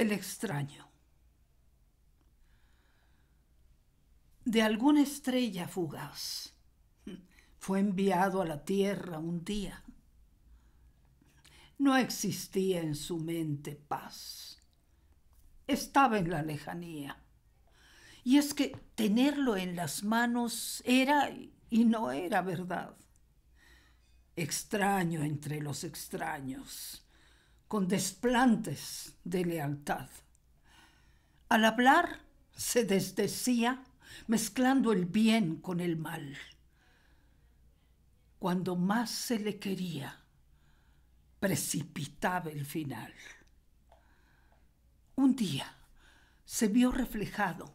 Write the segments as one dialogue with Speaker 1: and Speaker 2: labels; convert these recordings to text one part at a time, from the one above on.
Speaker 1: el extraño. De alguna estrella fugaz fue enviado a la tierra un día. No existía en su mente paz. Estaba en la lejanía. Y es que tenerlo en las manos era y no era verdad. Extraño entre los extraños con desplantes de lealtad. Al hablar se desdecía, mezclando el bien con el mal. Cuando más se le quería, precipitaba el final. Un día se vio reflejado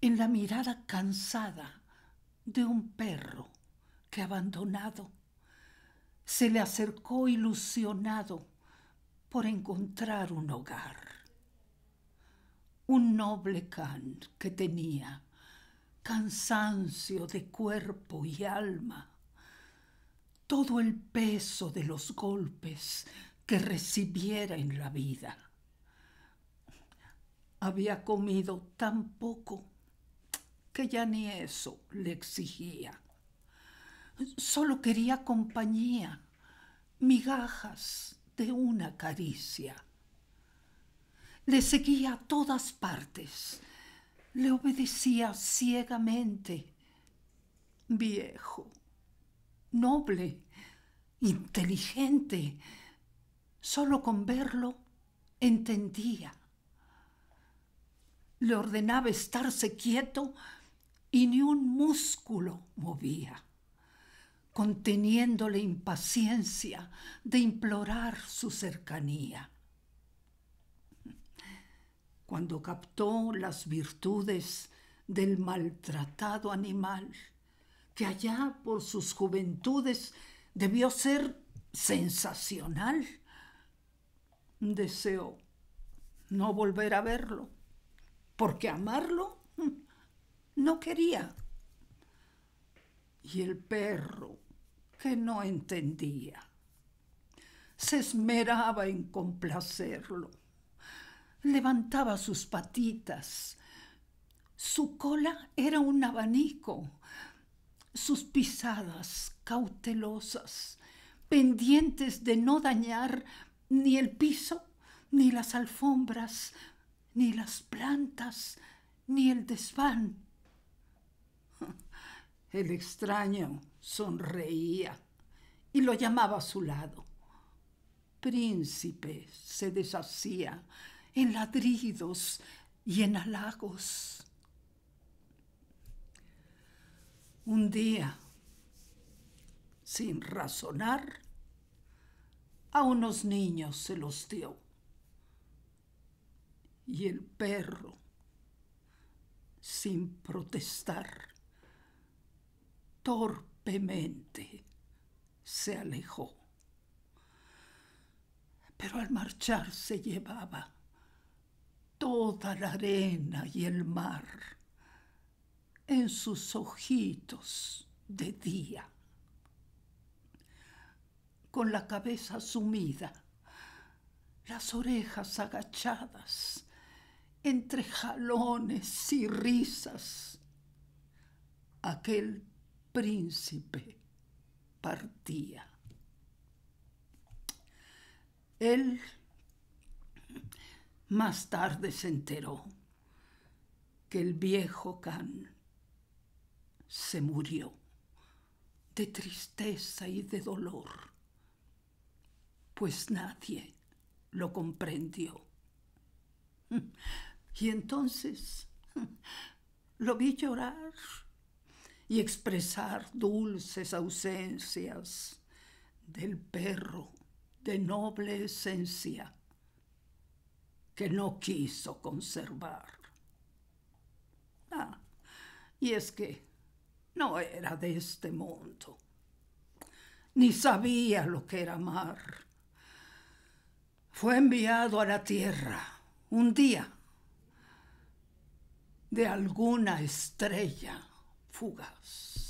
Speaker 1: en la mirada cansada de un perro que abandonado se le acercó ilusionado por encontrar un hogar. Un noble can que tenía cansancio de cuerpo y alma, todo el peso de los golpes que recibiera en la vida. Había comido tan poco que ya ni eso le exigía. Solo quería compañía, migajas de una caricia. Le seguía a todas partes, le obedecía ciegamente. Viejo, noble, inteligente, solo con verlo entendía. Le ordenaba estarse quieto y ni un músculo movía conteniendo la impaciencia de implorar su cercanía. Cuando captó las virtudes del maltratado animal, que allá por sus juventudes debió ser sensacional, deseó no volver a verlo, porque amarlo mm, no quería. Y el perro, que no entendía. Se esmeraba en complacerlo. Levantaba sus patitas. Su cola era un abanico. Sus pisadas cautelosas, pendientes de no dañar ni el piso, ni las alfombras, ni las plantas, ni el desván el extraño sonreía y lo llamaba a su lado. Príncipe se deshacía en ladridos y en halagos. Un día, sin razonar, a unos niños se los dio. Y el perro, sin protestar, torpemente se alejó. Pero al marchar se llevaba toda la arena y el mar en sus ojitos de día. Con la cabeza sumida, las orejas agachadas, entre jalones y risas, aquel príncipe partía. Él más tarde se enteró que el viejo Can se murió de tristeza y de dolor, pues nadie lo comprendió. Y entonces lo vi llorar y expresar dulces ausencias del perro de noble esencia que no quiso conservar. Ah, y es que no era de este mundo, ni sabía lo que era amar. Fue enviado a la tierra un día de alguna estrella fugas.